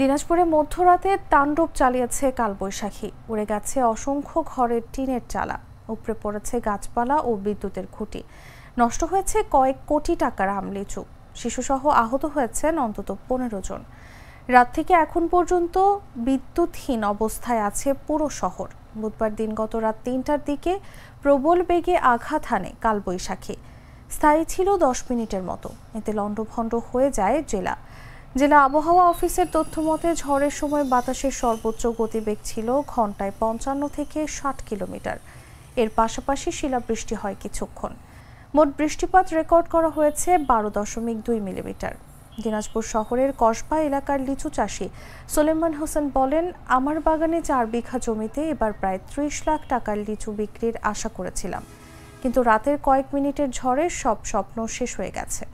দিনাজপুরে মধ্যরাতে তাণ্ডব চালিয়েছে কালবৈশাখী উড়ে গেছে অসংখ্য ঘরের টিনের চালা উপরে পড়েছে গাছপালা ও বিদ্যুতের খুঁটি নষ্ট হয়েছে কয়েক কোটি টাকার আমলিচু শিশুসহ আহত হয়েছেন অন্তত পনেরো জন রাত থেকে এখন পর্যন্ত বিদ্যুৎহীন অবস্থায় আছে পুরো শহর বুধবার দিন গত রাত তিনটার দিকে প্রবল বেগে আঘাত হানে কালবৈশাখী স্থায়ী ছিল দশ মিনিটের মতো এতে লণ্ডভণ্ড হয়ে যায় জেলা জেলা আবহাওয়া অফিসের তথ্য মতে ঝড়ের সময় বাতাসের সর্বোচ্চ গতিবেগ ছিল ঘন্টায় পঞ্চান্ন থেকে ষাট কিলোমিটার এর পাশাপাশি শিলাবৃষ্টি হয় কিছুক্ষণ মোট বৃষ্টিপাত রেকর্ড করা হয়েছে বারো দশমিক দুই মিলিমিটার দিনাজপুর শহরের কসবা এলাকার লিচু চাষি সোলেমান হোসেন বলেন আমার বাগানে চার বিঘা জমিতে এবার প্রায় ত্রিশ লাখ টাকার লিচু বিক্রির আশা করেছিলাম কিন্তু রাতের কয়েক মিনিটের ঝড়ে সব স্বপ্ন শেষ হয়ে গেছে